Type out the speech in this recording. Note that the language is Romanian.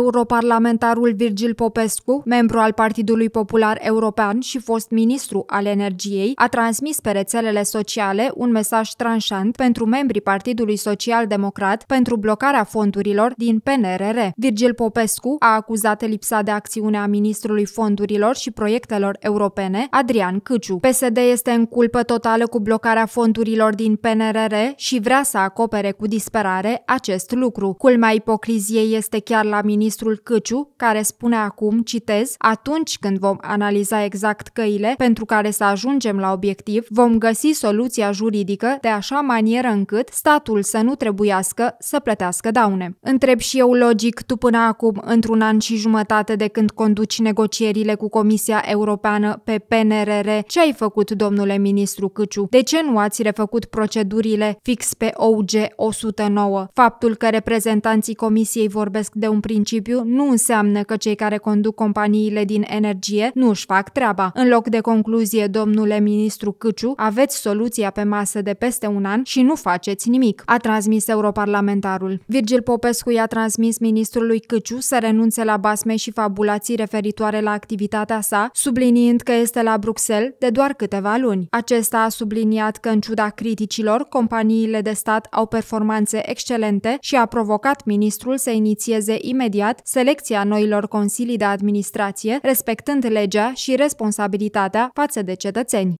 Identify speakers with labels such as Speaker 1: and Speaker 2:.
Speaker 1: Europarlamentarul Virgil Popescu, membru al Partidului Popular European și fost ministru al energiei, a transmis pe rețelele sociale un mesaj tranșant pentru membrii Partidului Social Democrat pentru blocarea fondurilor din PNRR. Virgil Popescu a acuzat lipsa de acțiune a ministrului fondurilor și proiectelor europene, Adrian Căciu. PSD este în culpă totală cu blocarea fondurilor din PNRR și vrea să acopere cu disperare acest lucru. Culmea ipocriziei este chiar la ministrul ministrul Căciu, care spune acum, citez, atunci când vom analiza exact căile pentru care să ajungem la obiectiv, vom găsi soluția juridică de așa manieră încât statul să nu trebuiască să plătească daune. Întreb și eu logic, tu până acum, într-un an și jumătate de când conduci negocierile cu Comisia Europeană pe PNRR, ce ai făcut, domnule ministru Căciu? De ce nu ați refăcut procedurile fix pe OUG 109? Faptul că reprezentanții Comisiei vorbesc de un principiu principiu nu înseamnă că cei care conduc companiile din energie nu își fac treaba. În loc de concluzie, domnule ministru Căciu, aveți soluția pe masă de peste un an și nu faceți nimic, a transmis europarlamentarul. Virgil Popescu i-a transmis ministrului Căciu să renunțe la basme și fabulații referitoare la activitatea sa, subliniind că este la Bruxelles de doar câteva luni. Acesta a subliniat că, în ciuda criticilor, companiile de stat au performanțe excelente și a provocat ministrul să inițieze imediat imediat selecția noilor consilii de administrație, respectând legea și responsabilitatea față de cetățeni.